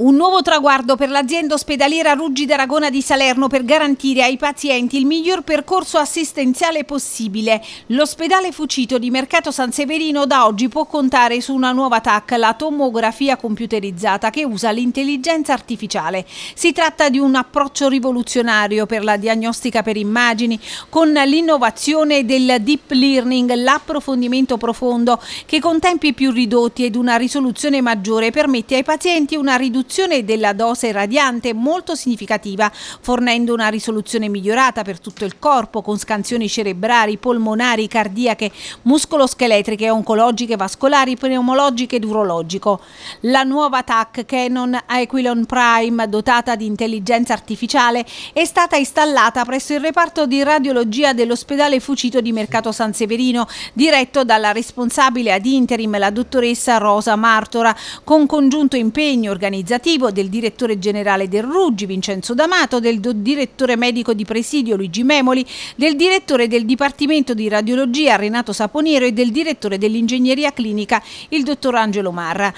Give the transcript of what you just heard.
Un nuovo traguardo per l'azienda ospedaliera Ruggi d'Aragona di Salerno per garantire ai pazienti il miglior percorso assistenziale possibile. L'ospedale Fucito di Mercato San Severino da oggi può contare su una nuova TAC, la tomografia computerizzata che usa l'intelligenza artificiale. Si tratta di un approccio rivoluzionario per la diagnostica per immagini con l'innovazione del deep learning, l'approfondimento profondo che con tempi più ridotti ed una risoluzione maggiore permette ai pazienti una riduzione riduzione della dose radiante molto significativa, fornendo una risoluzione migliorata per tutto il corpo con scansioni cerebrali, polmonari, cardiache, muscoloscheletriche, oncologiche, vascolari, pneumologiche ed urologico. La nuova TAC Canon Aquilon Prime, dotata di intelligenza artificiale, è stata installata presso il reparto di radiologia dell'ospedale Fucito di Mercato San Severino, diretto dalla responsabile ad interim la dottoressa Rosa Martora, con congiunto impegno organizzativo amministrativo del direttore generale del Ruggi Vincenzo D'Amato, del direttore medico di presidio Luigi Memoli, del direttore del Dipartimento di Radiologia Renato Saponiero e del direttore dell'Ingegneria Clinica il dottor Angelo Marra.